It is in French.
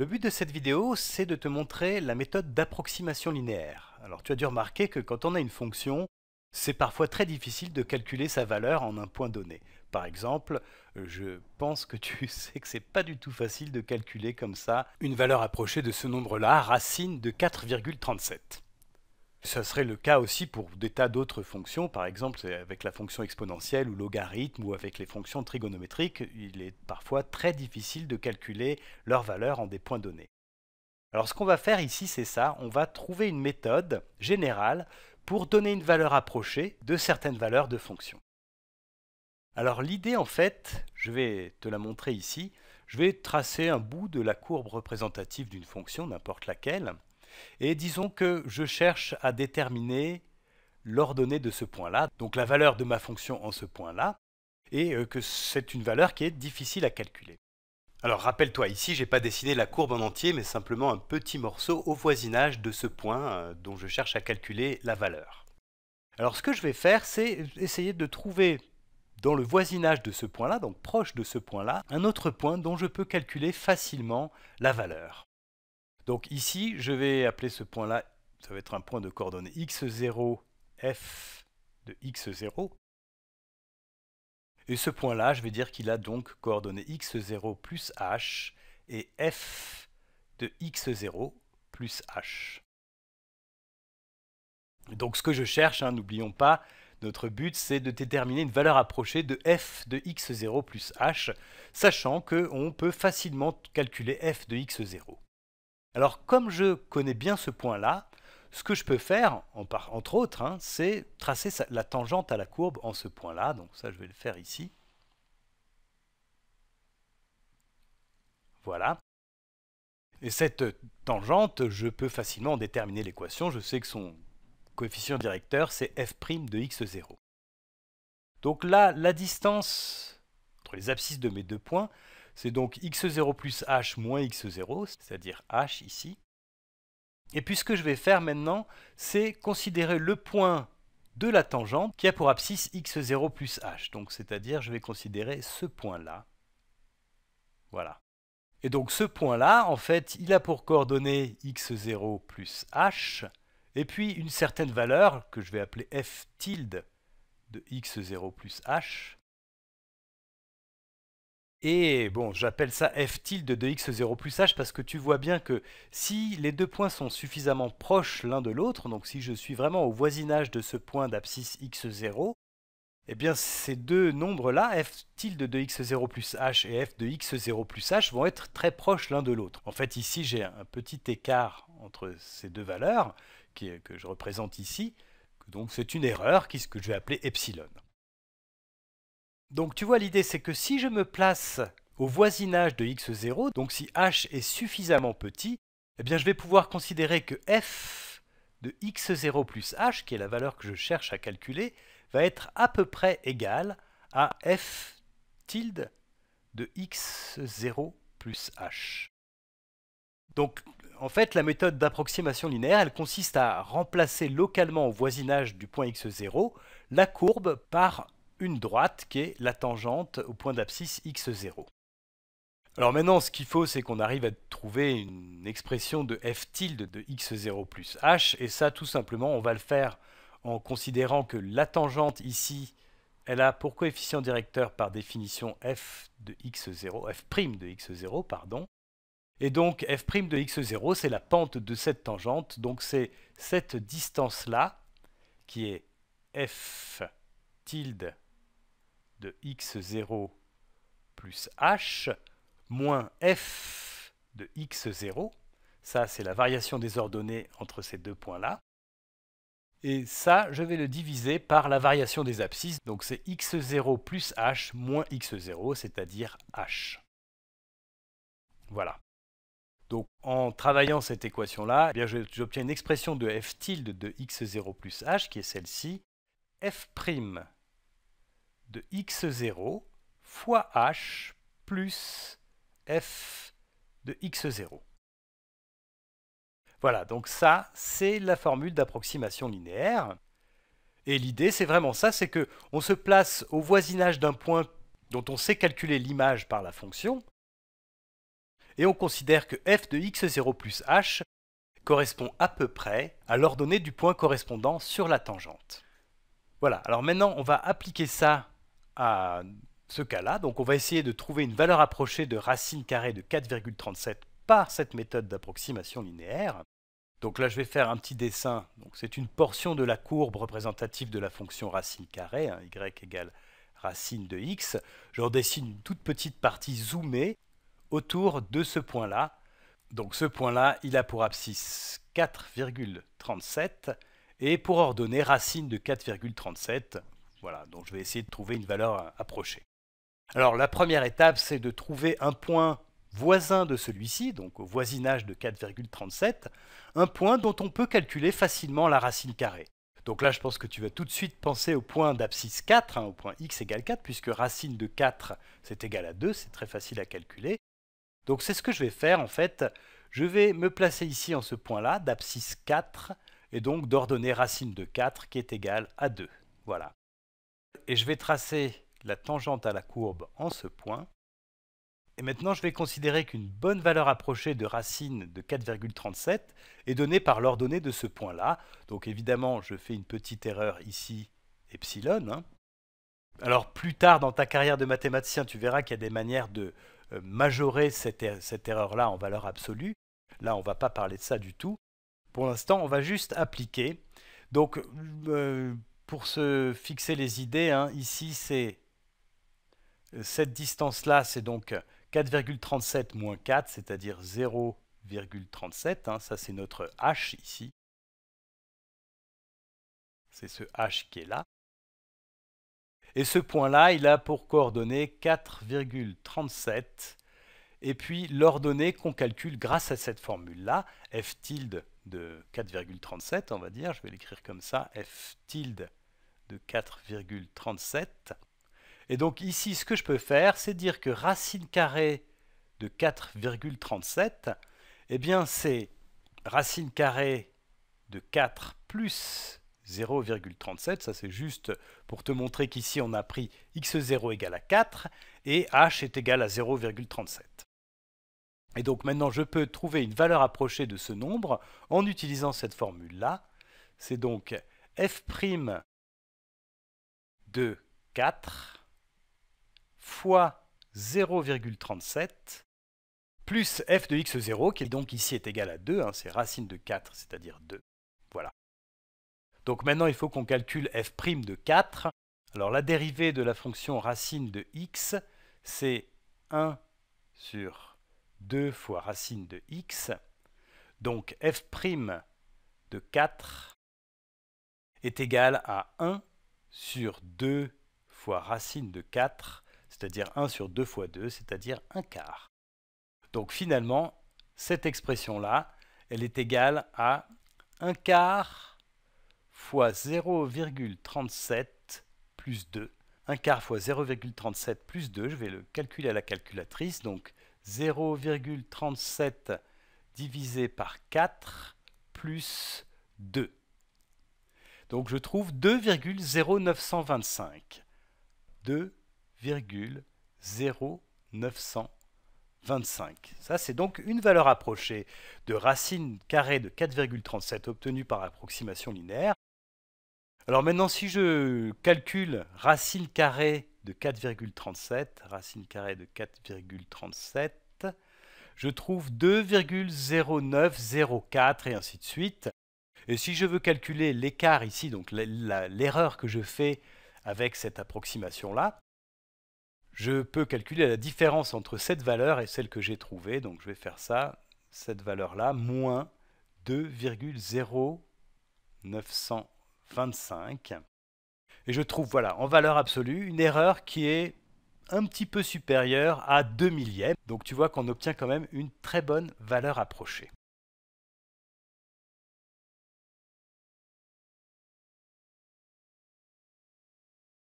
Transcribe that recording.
Le but de cette vidéo, c'est de te montrer la méthode d'approximation linéaire. Alors tu as dû remarquer que quand on a une fonction, c'est parfois très difficile de calculer sa valeur en un point donné. Par exemple, euh, je pense que tu sais que c'est pas du tout facile de calculer comme ça une valeur approchée de ce nombre-là, racine de 4,37. Ce serait le cas aussi pour des tas d'autres fonctions, par exemple avec la fonction exponentielle ou logarithme ou avec les fonctions trigonométriques, il est parfois très difficile de calculer leurs valeur en des points donnés. Alors ce qu'on va faire ici, c'est ça, on va trouver une méthode générale pour donner une valeur approchée de certaines valeurs de fonctions. Alors l'idée en fait, je vais te la montrer ici, je vais tracer un bout de la courbe représentative d'une fonction, n'importe laquelle, et disons que je cherche à déterminer l'ordonnée de ce point-là, donc la valeur de ma fonction en ce point-là, et euh, que c'est une valeur qui est difficile à calculer. Alors rappelle-toi, ici, je n'ai pas dessiné la courbe en entier, mais simplement un petit morceau au voisinage de ce point euh, dont je cherche à calculer la valeur. Alors ce que je vais faire, c'est essayer de trouver dans le voisinage de ce point-là, donc proche de ce point-là, un autre point dont je peux calculer facilement la valeur. Donc ici, je vais appeler ce point-là, ça va être un point de coordonnées x0, f de x0. Et ce point-là, je vais dire qu'il a donc coordonnées x0 plus h et f de x0 plus h. Donc ce que je cherche, hein, n'oublions pas, notre but c'est de déterminer une valeur approchée de f de x0 plus h, sachant qu'on peut facilement calculer f de x0. Alors comme je connais bien ce point-là, ce que je peux faire, entre autres, hein, c'est tracer la tangente à la courbe en ce point-là. Donc ça, je vais le faire ici. Voilà. Et cette tangente, je peux facilement déterminer l'équation. Je sais que son coefficient directeur, c'est f' de x0. Donc là, la distance entre les abscisses de mes deux points, c'est donc x0 plus h moins x0, c'est-à-dire h ici. Et puis ce que je vais faire maintenant, c'est considérer le point de la tangente qui a pour abscisse x0 plus h. Donc c'est-à-dire je vais considérer ce point-là. Voilà. Et donc ce point-là, en fait, il a pour coordonnées x0 plus h, et puis une certaine valeur que je vais appeler f tilde de x0 plus h, et bon, j'appelle ça f tilde de x0 plus h parce que tu vois bien que si les deux points sont suffisamment proches l'un de l'autre, donc si je suis vraiment au voisinage de ce point d'abscisse x0, eh bien ces deux nombres-là, f tilde de x0 plus h et f de x0 plus h, vont être très proches l'un de l'autre. En fait, ici, j'ai un petit écart entre ces deux valeurs que je représente ici, donc c'est une erreur, ce que je vais appeler epsilon. Donc tu vois, l'idée c'est que si je me place au voisinage de x0, donc si h est suffisamment petit, eh bien je vais pouvoir considérer que f de x0 plus h, qui est la valeur que je cherche à calculer, va être à peu près égale à f tilde de x0 plus h. Donc en fait, la méthode d'approximation linéaire, elle consiste à remplacer localement au voisinage du point x0 la courbe par une droite qui est la tangente au point d'abscisse x0. Alors maintenant, ce qu'il faut, c'est qu'on arrive à trouver une expression de f tilde de x0 plus h, et ça, tout simplement, on va le faire en considérant que la tangente ici, elle a pour coefficient directeur par définition f de x0, f' prime de x0, pardon. Et donc f' prime de x0, c'est la pente de cette tangente, donc c'est cette distance-là, qui est f tilde de x0 plus h moins f de x0. Ça, c'est la variation des ordonnées entre ces deux points-là. Et ça, je vais le diviser par la variation des abscisses. Donc c'est x0 plus h moins x0, c'est-à-dire h. Voilà. Donc en travaillant cette équation-là, eh j'obtiens une expression de f tilde de x0 plus h, qui est celle-ci. f' de x0 fois h plus f de x0. Voilà, donc ça, c'est la formule d'approximation linéaire. Et l'idée, c'est vraiment ça, c'est que on se place au voisinage d'un point dont on sait calculer l'image par la fonction, et on considère que f de x0 plus h correspond à peu près à l'ordonnée du point correspondant sur la tangente. Voilà, alors maintenant on va appliquer ça à ce cas-là. Donc on va essayer de trouver une valeur approchée de racine carrée de 4,37 par cette méthode d'approximation linéaire. Donc là, je vais faire un petit dessin. C'est une portion de la courbe représentative de la fonction racine carrée, hein, y égale racine de x. Je redessine une toute petite partie zoomée autour de ce point-là. Donc ce point-là, il a pour abscisse 4,37 et pour ordonnée racine de 4,37, voilà, donc je vais essayer de trouver une valeur approchée. Alors la première étape, c'est de trouver un point voisin de celui-ci, donc au voisinage de 4,37, un point dont on peut calculer facilement la racine carrée. Donc là, je pense que tu vas tout de suite penser au point d'abscisse 4, hein, au point x égale 4, puisque racine de 4, c'est égal à 2, c'est très facile à calculer. Donc c'est ce que je vais faire en fait. Je vais me placer ici en ce point-là, d'abscisse 4, et donc d'ordonner racine de 4 qui est égale à 2. Voilà et je vais tracer la tangente à la courbe en ce point. Et maintenant, je vais considérer qu'une bonne valeur approchée de racine de 4,37 est donnée par l'ordonnée de ce point-là. Donc évidemment, je fais une petite erreur ici, epsilon. Hein. Alors plus tard dans ta carrière de mathématicien, tu verras qu'il y a des manières de euh, majorer er-, cette, erreur-là en valeur absolue. Là, on ne va pas parler de ça du tout. Pour l'instant, on va juste appliquer. Donc, euh, pour se fixer les idées, hein, ici c'est euh, cette distance-là, c'est donc 4,37 moins 4, c'est-à-dire 0,37. Hein, ça, c'est notre h ici. C'est ce h qui est là. Et ce point-là, il a pour coordonnées 4,37. Et puis l'ordonnée qu'on calcule grâce à cette formule-là, f tilde de 4,37, on va dire, je vais l'écrire comme ça, f tilde de 4,37. Et donc ici, ce que je peux faire, c'est dire que racine carrée de 4,37, et eh bien c'est racine carrée de 4 plus 0,37. Ça, c'est juste pour te montrer qu'ici, on a pris x0 égale à 4 et h est égal à 0,37. Et donc maintenant, je peux trouver une valeur approchée de ce nombre en utilisant cette formule-là. C'est donc f' de 4 fois 0,37 plus f de x0, qui est donc ici est égal à 2, hein, c'est racine de 4, c'est-à-dire 2. Voilà. Donc maintenant, il faut qu'on calcule f' de 4. Alors la dérivée de la fonction racine de x, c'est 1 sur 2 fois racine de x. Donc f' de 4 est égal à 1 sur 2 fois racine de 4, c'est-à-dire 1 sur 2 fois 2, c'est-à-dire 1 quart. Donc finalement, cette expression-là, elle est égale à 1 quart fois 0,37 plus 2. 1 quart fois 0,37 plus 2, je vais le calculer à la calculatrice, donc 0,37 divisé par 4 plus 2. Donc je trouve 2,0925. 2,0925. Ça, c'est donc une valeur approchée de racine carrée de 4,37 obtenue par approximation linéaire. Alors maintenant, si je calcule racine carrée de 4,37, racine carrée de 4,37, je trouve 2,0904 et ainsi de suite. Et si je veux calculer l'écart ici, donc l'erreur que je fais avec cette approximation-là, je peux calculer la différence entre cette valeur et celle que j'ai trouvée. Donc je vais faire ça, cette valeur-là, moins 2,0925. Et je trouve, voilà, en valeur absolue, une erreur qui est un petit peu supérieure à 2 millièmes. Donc tu vois qu'on obtient quand même une très bonne valeur approchée.